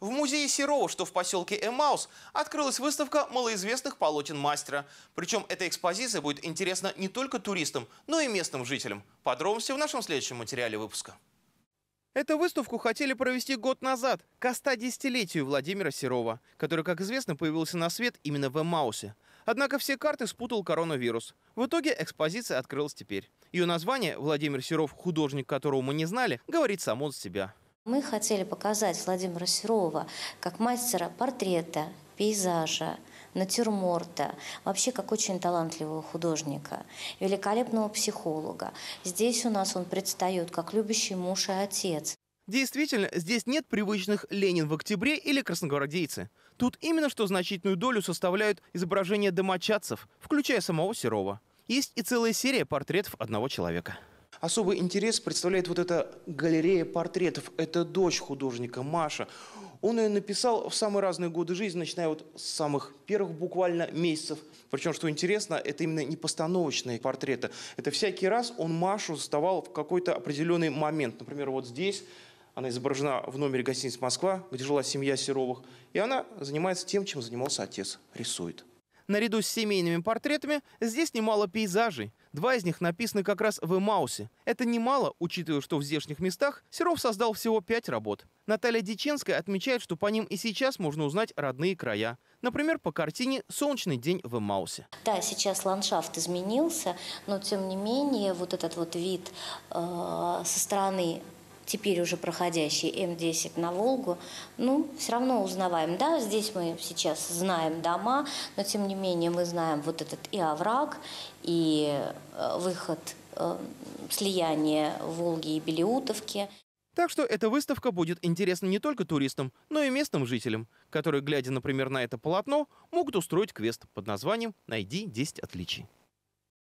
В музее Серова, что в поселке Эмаус, открылась выставка малоизвестных полотен мастера. Причем эта экспозиция будет интересна не только туристам, но и местным жителям. Подробности в нашем следующем материале выпуска. Эту выставку хотели провести год назад, к 110-летию Владимира Серова, который, как известно, появился на свет именно в Эмаусе. Однако все карты спутал коронавирус. В итоге экспозиция открылась теперь. Ее название «Владимир Серов, художник которого мы не знали» говорит само за себя. Мы хотели показать Владимира Серова как мастера портрета, пейзажа, натюрморта, вообще как очень талантливого художника, великолепного психолога. Здесь у нас он предстает как любящий муж и отец. Действительно, здесь нет привычных «Ленин в октябре» или «Красногвардейцы». Тут именно что значительную долю составляют изображения домочадцев, включая самого Серова. Есть и целая серия портретов одного человека. Особый интерес представляет вот эта галерея портретов. Это дочь художника Маша. Он ее написал в самые разные годы жизни, начиная вот с самых первых буквально месяцев. Причем, что интересно, это именно не постановочные портреты. Это всякий раз он Машу заставал в какой-то определенный момент. Например, вот здесь она изображена в номере гостиницы «Москва», где жила семья Серовых. И она занимается тем, чем занимался отец – рисует. Наряду с семейными портретами здесь немало пейзажей – Два из них написаны как раз в Эмаусе. Это немало, учитывая, что в здешних местах Серов создал всего пять работ. Наталья Диченская отмечает, что по ним и сейчас можно узнать родные края. Например, по картине «Солнечный день в Эмаусе». Да, сейчас ландшафт изменился, но тем не менее вот этот вот вид э, со стороны теперь уже проходящий М10 на Волгу, ну, все равно узнаваем. Да, здесь мы сейчас знаем дома, но тем не менее мы знаем вот этот и овраг, и э, выход э, слияния Волги и Белиутовки. Так что эта выставка будет интересна не только туристам, но и местным жителям, которые, глядя, например, на это полотно, могут устроить квест под названием «Найди 10 отличий».